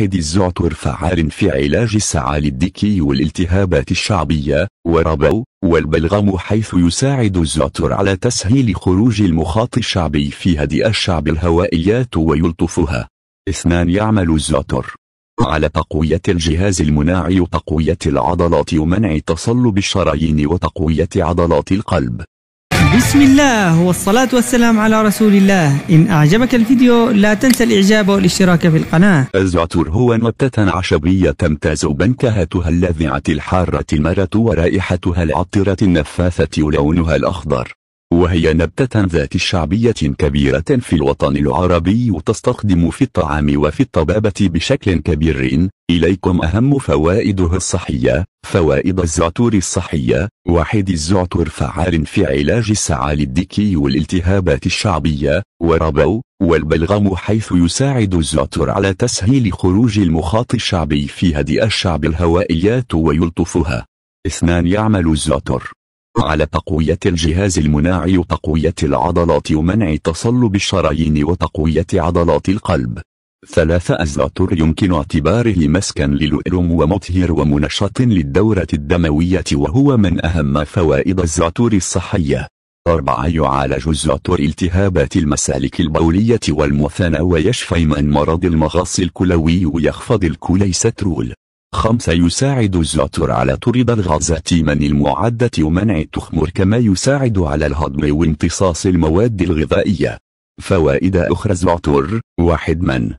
موحد الزعتر فعال في علاج السعال الدكي والالتهابات الشعبية وربو والبلغم حيث يساعد الزعتر على تسهيل خروج المخاط الشعبي في هدئ الشعب الهوائيات ويلطفها اثنان يعمل الزعتر على تقوية الجهاز المناعي وتقوية العضلات ومنع تصلب الشرايين وتقوية عضلات القلب بسم الله والصلاة والسلام على رسول الله إن أعجبك الفيديو لا تنسى الإعجاب والاشتراك في القناة الزعتر هو نبتة عشبية تمتاز بنكهتها اللذعة الحارة المرة ورائحتها العطرة النفاثة ولونها الأخضر وهي نبتة ذات شعبية كبيرة في الوطن العربي وتستخدم في الطعام وفي الطبابة بشكل كبير إليكم أهم فوائده الصحية فوائد الزعتر الصحية واحد الزعتر فعال في علاج السعال الدكي والالتهابات الشعبية وربو والبلغم حيث يساعد الزعتر على تسهيل خروج المخاط الشعبي في هدئ الشعب الهوائيات ويلطفها اثنان يعمل الزعتر على تقوية الجهاز المناعي وتقوية العضلات ومنع تصلب الشرايين وتقوية عضلات القلب ثلاث أزاتر يمكن اعتباره مسكن للؤلم ومطهر ومنشط للدورة الدموية وهو من أهم فوائد الزعتر الصحية أربعة يعالج الزعتر التهابات المسالك البولية والمثانة ويشفي من مرض المغص الكلوي ويخفض الكوليسترول خمسة يساعد الزعتر على طرد الغازات من المعدة ومنع التخمر كما يساعد على الهضم وامتصاص المواد الغذائية فوائد أخرى الزعتر واحد من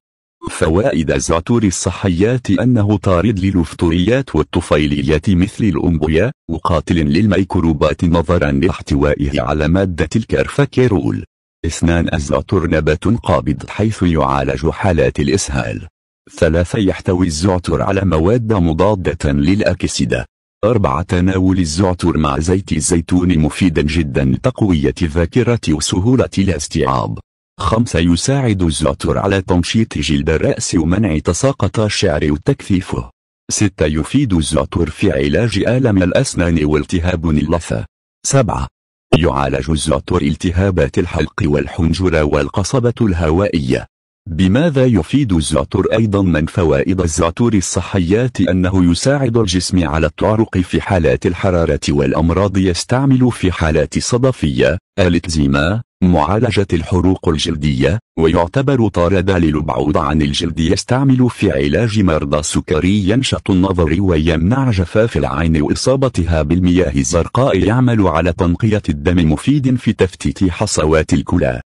فوائد الزعتر الصحيات أنه طارد للفطريات والطفيليات مثل الأنبوية وقاتل للميكروبات نظرا لاحتوائه على مادة الكارفاكيرول اثنان الزعتر نبات قابض حيث يعالج حالات الإسهال ثلاثة يحتوي الزعتر على مواد مضادة للأكسدة أربعة تناول الزعتر مع زيت الزيتون مفيدا جدا لتقوية الذاكرة وسهولة الاستيعاب خمسة يساعد الزعتر على تنشيط جلد الرأس ومنع تساقط الشعر وتكثيفه ستة يفيد الزعتر في علاج آلم الأسنان والتهاب اللثة سبعة يعالج الزعتر التهابات الحلق والحنجرة والقصبة الهوائية بماذا يفيد الزعتر أيضا من فوائد الزعتر الصحيات أنه يساعد الجسم على التعرق في حالات الحرارة والأمراض يستعمل في حالات صدفية الإكزيما معالجة الحروق الجلدية ويعتبر طارد للبعوض عن الجلد يستعمل في علاج مرضى السكري ينشط النظر ويمنع جفاف العين وإصابتها بالمياه الزرقاء يعمل على تنقية الدم مفيد في تفتيت حصوات الكلى